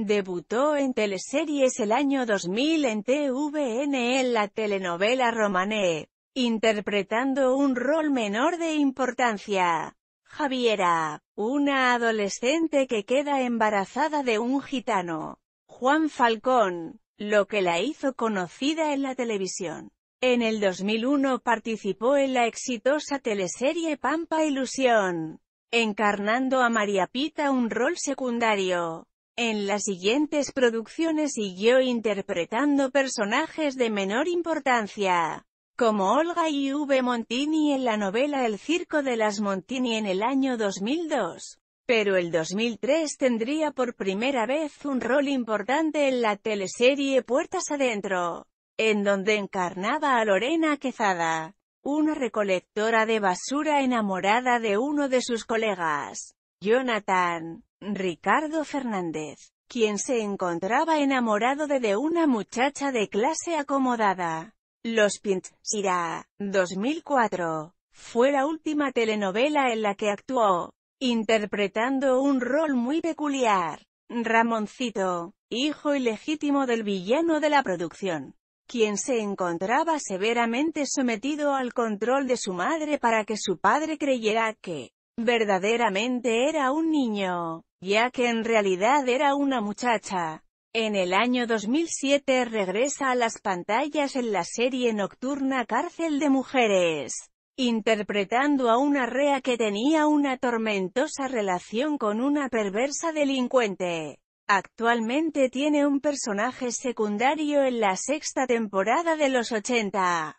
Debutó en teleseries el año 2000 en TVN en la telenovela Romané, interpretando un rol menor de importancia. Javiera, una adolescente que queda embarazada de un gitano, Juan Falcón, lo que la hizo conocida en la televisión. En el 2001 participó en la exitosa teleserie Pampa Ilusión, encarnando a María Pita un rol secundario. En las siguientes producciones siguió interpretando personajes de menor importancia, como Olga y V. Montini en la novela El Circo de las Montini en el año 2002. Pero el 2003 tendría por primera vez un rol importante en la teleserie Puertas Adentro, en donde encarnaba a Lorena Quezada una recolectora de basura enamorada de uno de sus colegas, Jonathan. Ricardo Fernández, quien se encontraba enamorado de, una muchacha de clase acomodada. Los Pinch, 2004, fue la última telenovela en la que actuó, interpretando un rol muy peculiar. Ramoncito, hijo ilegítimo del villano de la producción, quien se encontraba severamente sometido al control de su madre para que su padre creyera que verdaderamente era un niño, ya que en realidad era una muchacha. En el año 2007 regresa a las pantallas en la serie nocturna Cárcel de Mujeres, interpretando a una rea que tenía una tormentosa relación con una perversa delincuente. Actualmente tiene un personaje secundario en la sexta temporada de los 80.